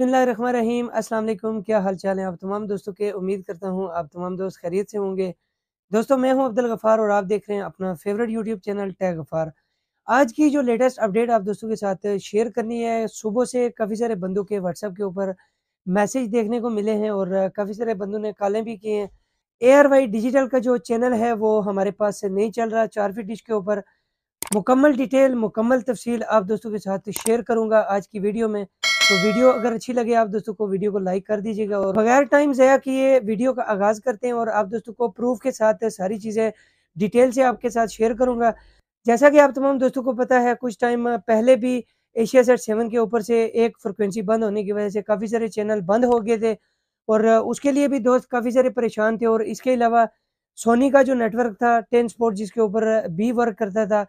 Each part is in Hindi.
बिसमीम अल्लाम क्या हाल चाल है आप तमाम दोस्तों के उम्मीद करता हूँ आप तमाम दोस्त खैरियत से होंगे दोस्तों मैं हूँ अब्दुल गफ़ार और आप देख रहे हैं अपना favourite YouTube channel tag Ghaffar आज की जो लेटेस्ट अपडेट आप दोस्तों के साथ शेयर करनी है सुबह से काफ़ी सारे बंदों के व्हाट्सअप के ऊपर मैसेज देखने को मिले हैं और काफ़ी सारे बंदों ने कॉलें भी किए हैं ए डिजिटल का जो चैनल है वो हमारे पास नहीं चल रहा चार फीट डिश के ऊपर मुकम्मल डिटेल मुकम्मल तफसील आप दोस्तों के साथ शेयर करूँगा आज की वीडियो में तो वीडियो अगर अच्छी लगे आप दोस्तों को वीडियो को लाइक कर दीजिएगा और बगैर टाइम ज़या किए वीडियो का आगाज़ करते हैं और आप दोस्तों को प्रूफ के साथ सारी चीज़ें डिटेल से आपके साथ शेयर करूँगा जैसा कि आप तमाम दोस्तों को पता है कुछ टाइम पहले भी एशिया सेट सेवन के ऊपर से एक फ्रिक्वेंसी बंद होने की वजह से काफ़ी सारे चैनल बंद हो गए थे और उसके लिए भी दोस्त काफ़ी सारे परेशान थे और इसके अलावा सोनी का जो नेटवर्क था टेन स्पोर्ट जिसके ऊपर बी वर्क करता था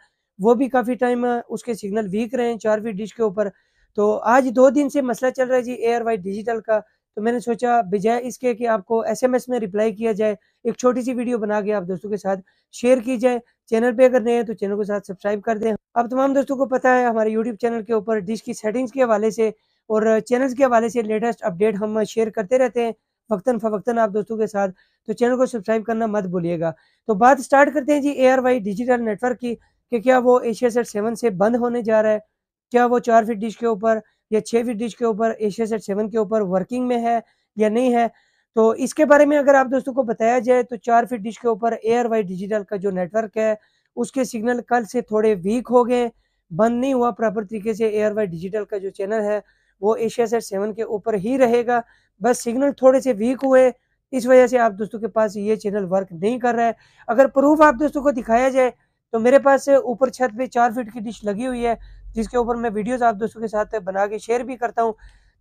वो भी काफ़ी टाइम उसके सिग्नल वीक रहे हैं चार फीट डिश के ऊपर तो आज दो दिन से मसला चल रहा है जी एयर वाइट डिजिटल का तो मैंने सोचा बजाय इसके कि आपको एसएमएस में रिप्लाई किया जाए एक छोटी सी वीडियो बना के आप दोस्तों के साथ शेयर की जाए चैनल पे अगर नए हैं तो चैनल को साथ सब्सक्राइब कर दें अब तमाम दोस्तों को पता है हमारे यूट्यूब चैनल के ऊपर डिश की सेटिंग्स के हवाले से और चैनल के हवाले से लेटेस्ट अपडेट हम शेयर करते रहते हैं वक्ता फवक्ता आप दोस्तों के साथ तो चैनल को सब्सक्राइब करना मत भूलिएगा तो बात स्टार्ट करते हैं जी ए डिजिटल नेटवर्क की कि क्या वो एशिया सेट सेवन से बंद होने जा रहा है क्या वो चार फीट डिश के ऊपर या छः फीट डिश के ऊपर एशिया सेट सेवन के ऊपर वर्किंग में है या नहीं है तो इसके बारे में अगर आप दोस्तों को बताया जाए तो चार फीट डिश के ऊपर एयर वाई डिजिटल का जो नेटवर्क है उसके सिग्नल कल से थोड़े वीक हो गए बंद नहीं हुआ प्रॉपर तरीके से एयर वाई डिजिटल का जो चैनल है वो एशिया सेट सेवन के ऊपर ही रहेगा बस सिग्नल थोड़े से वीक हुए इस वजह से आप दोस्तों के पास ये चैनल वर्क नहीं कर रहा है अगर प्रूफ आप दोस्तों को दिखाया जाए तो मेरे पास ऊपर छत पे चार फीट की डिश लगी हुई है जिसके ऊपर मैं वीडियोज आप दोस्तों के साथ बना के शेयर भी करता हूँ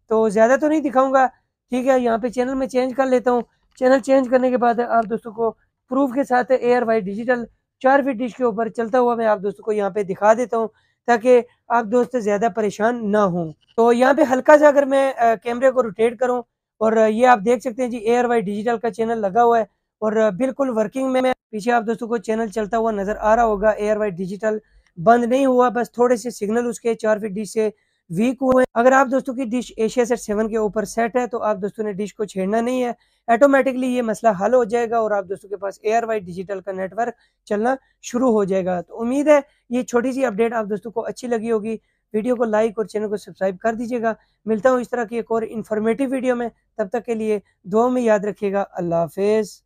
तो ज़्यादा तो नहीं दिखाऊंगा ठीक है यहाँ पे चैनल में चेंज कर लेता हूँ चैनल चेंज करने के बाद आप दोस्तों को प्रूफ के साथ एयर वाई डिजिटल चार फीट डिश के ऊपर चलता हुआ मैं आप दोस्तों को यहाँ पे दिखा देता हूँ ताकि आप दोस्त ज़्यादा परेशान ना हों तो यहाँ पे हल्का सा अगर मैं कैमरे को रोटेट करूँ और ये आप देख सकते हैं जी एयर वाई डिजिटल का चैनल लगा हुआ है और बिल्कुल वर्किंग में पीछे आप दोस्तों को चैनल चलता हुआ नज़र आ रहा होगा एयर वाई डिजिटल बंद नहीं हुआ बस थोड़े से सिग्नल उसके चार फीट डिश से वीक हुए अगर आप दोस्तों की डिश एशिया सेट सेवन के ऊपर सेट है तो आप दोस्तों ने डिश को छेड़ना नहीं है ऑटोमेटिकली ये मसला हल हो जाएगा और आप दोस्तों के पास एयर वाइड डिजिटल का नेटवर्क चलना शुरू हो जाएगा तो उम्मीद है ये छोटी सी अपडेट आप दोस्तों को अच्छी लगी होगी वीडियो को लाइक और चैनल को सब्सक्राइब कर दीजिएगा मिलता हूँ इस तरह की एक और इन्फॉर्मेटिव वीडियो में तब तक के लिए दो में याद रखिएगा अल्लाह हाफिज़